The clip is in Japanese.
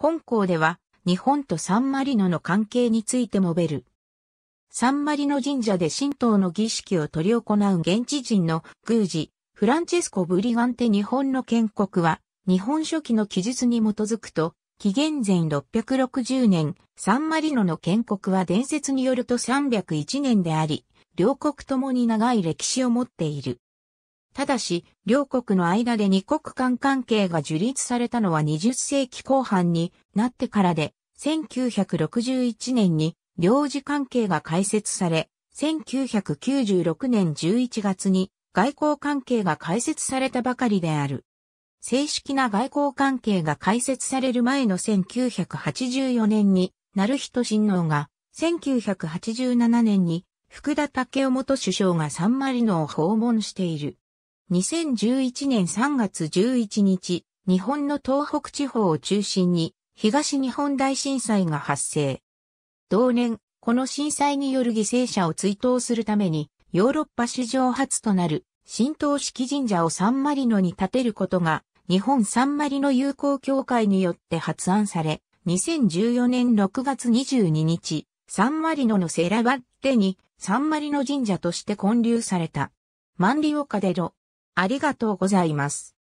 本校では、日本とサンマリノの関係について述べる。サンマリノ神社で神道の儀式を執り行う現地人の宮司、フランチェスコ・ブリガンテ日本の建国は、日本書紀の記述に基づくと、紀元前660年、サンマリノの建国は伝説によると301年であり、両国ともに長い歴史を持っている。ただし、両国の間で二国間関係が樹立されたのは20世紀後半になってからで、1961年に領事関係が開設され、1996年11月に外交関係が開設されたばかりである。正式な外交関係が開設される前の1984年に、る人親王が、1987年に、福田武雄元首相がサンマリノを訪問している。2011年3月11日、日本の東北地方を中心に東日本大震災が発生。同年、この震災による犠牲者を追悼するために、ヨーロッパ史上初となる神道式神社をサンマリノに建てることが、日本サンマリノ友好協会によって発案され、2014年6月22日、サンマリノのセラバッテにサンマリノ神社として建立された。マンリオカデロ、ありがとうございます。